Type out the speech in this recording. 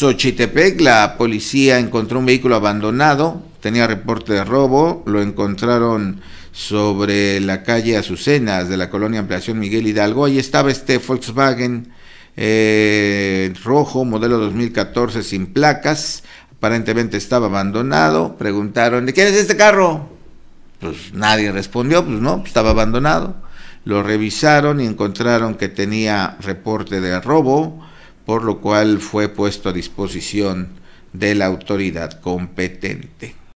Xochitepec, la policía encontró un vehículo abandonado, tenía reporte de robo, lo encontraron sobre la calle Azucenas de la colonia Ampliación Miguel Hidalgo. Ahí estaba este Volkswagen eh, rojo, modelo 2014, sin placas. Aparentemente estaba abandonado. Preguntaron, ¿de quién es este carro? Pues nadie respondió, pues no, pues estaba abandonado. Lo revisaron y encontraron que tenía reporte de robo por lo cual fue puesto a disposición de la autoridad competente.